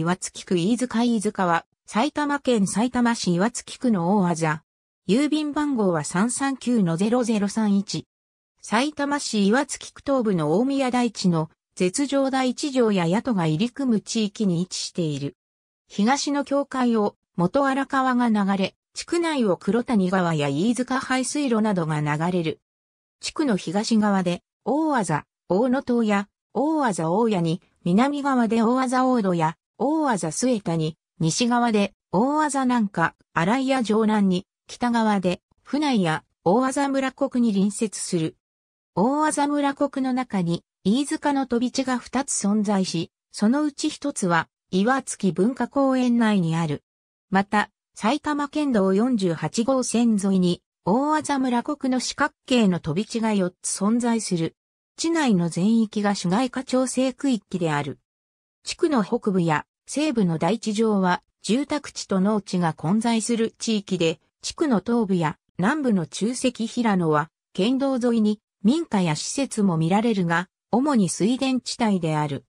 岩槻区飯塚飯塚は、埼玉県埼玉市岩槻区の大技。郵便番号は339-0031。埼玉市岩槻区東部の大宮台地の絶上台地上や宿が入り組む地域に位置している。東の境界を元荒川が流れ、地区内を黒谷川や飯塚排水路などが流れる。地区の東側で大技、大野島や大技大谷に、南側で大技大戸や大技末田に、西側で、大技南下、荒井屋城南に、北側で、府内や大技村国に隣接する。大技村国の中に、飯塚の飛び地が2つ存在し、そのうち1つは、岩月文化公園内にある。また、埼玉県道48号線沿いに、大技村国の四角形の飛び地が4つ存在する。地内の全域が市街化調整区域である。地区の北部や西部の大地上は住宅地と農地が混在する地域で、地区の東部や南部の中石平野は、県道沿いに民家や施設も見られるが、主に水田地帯である。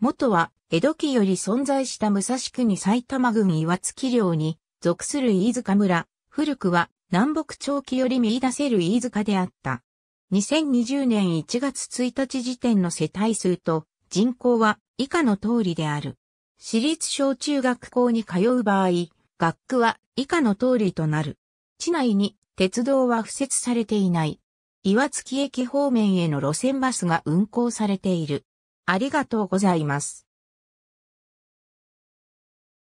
元は、江戸期より存在した武蔵国埼玉郡岩月領に属する飯塚村、古くは南北長期より見出せる飯塚であった。2020年1月1日時点の世帯数と人口は以下の通りである。私立小中学校に通う場合、学区は以下の通りとなる。地内に鉄道は付設されていない。岩槻駅方面への路線バスが運行されている。ありがとうございます。